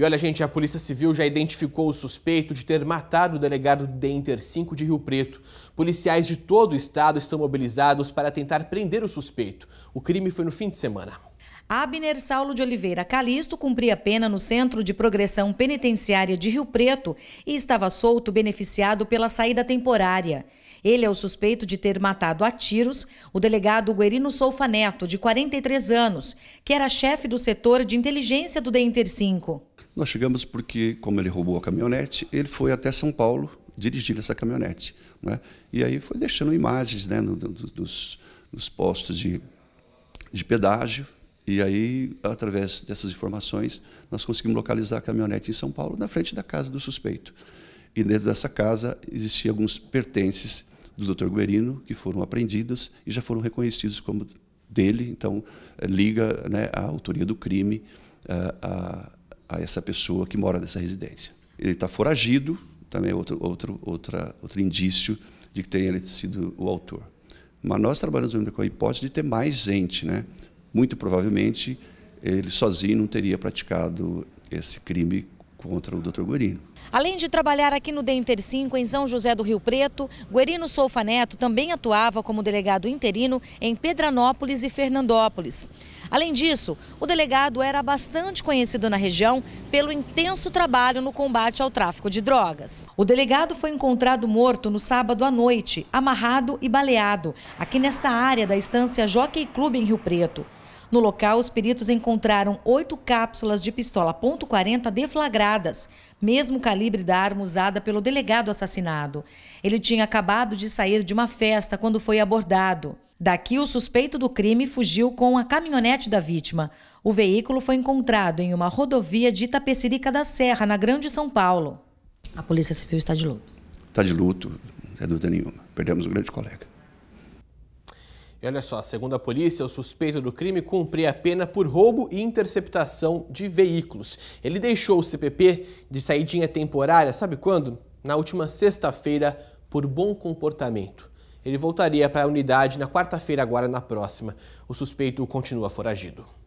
E olha, gente, a Polícia Civil já identificou o suspeito de ter matado o delegado Denter 5 de Rio Preto. Policiais de todo o estado estão mobilizados para tentar prender o suspeito. O crime foi no fim de semana. Abner Saulo de Oliveira Calisto cumpria pena no Centro de Progressão Penitenciária de Rio Preto e estava solto beneficiado pela saída temporária. Ele é o suspeito de ter matado a tiros o delegado Guerino Solfa Neto, de 43 anos, que era chefe do setor de inteligência do DEINTER 5. Nós chegamos porque, como ele roubou a caminhonete, ele foi até São Paulo dirigir essa caminhonete. Né? E aí foi deixando imagens né, no, no, dos, nos postos de, de pedágio, e aí, através dessas informações, nós conseguimos localizar a caminhonete em São Paulo, na frente da casa do suspeito. E dentro dessa casa existiam alguns pertences do Dr. Guerino que foram apreendidos e já foram reconhecidos como dele. Então, eh, liga né, a autoria do crime a, eh, a, a essa pessoa que mora nessa residência. Ele está foragido, também é outro, outro, outra, outro indício de que tenha sido o autor. Mas nós trabalhamos ainda com a hipótese de ter mais gente, né? muito provavelmente ele sozinho não teria praticado esse crime contra o Dr. Guerino. Além de trabalhar aqui no Denter 5, em São José do Rio Preto, Guerino Solfa Neto também atuava como delegado interino em Pedranópolis e Fernandópolis. Além disso, o delegado era bastante conhecido na região pelo intenso trabalho no combate ao tráfico de drogas. O delegado foi encontrado morto no sábado à noite, amarrado e baleado, aqui nesta área da estância Jockey Clube em Rio Preto. No local, os peritos encontraram oito cápsulas de pistola .40 deflagradas, mesmo calibre da arma usada pelo delegado assassinado. Ele tinha acabado de sair de uma festa quando foi abordado. Daqui, o suspeito do crime fugiu com a caminhonete da vítima. O veículo foi encontrado em uma rodovia de Itapecerica da Serra, na Grande São Paulo. A Polícia Civil está de luto. Está de luto, sem dúvida nenhuma. Perdemos um grande colega. E olha só, segundo a polícia, o suspeito do crime cumpria a pena por roubo e interceptação de veículos. Ele deixou o CPP de saidinha temporária, sabe quando? Na última sexta-feira, por bom comportamento. Ele voltaria para a unidade na quarta-feira, agora na próxima. O suspeito continua foragido.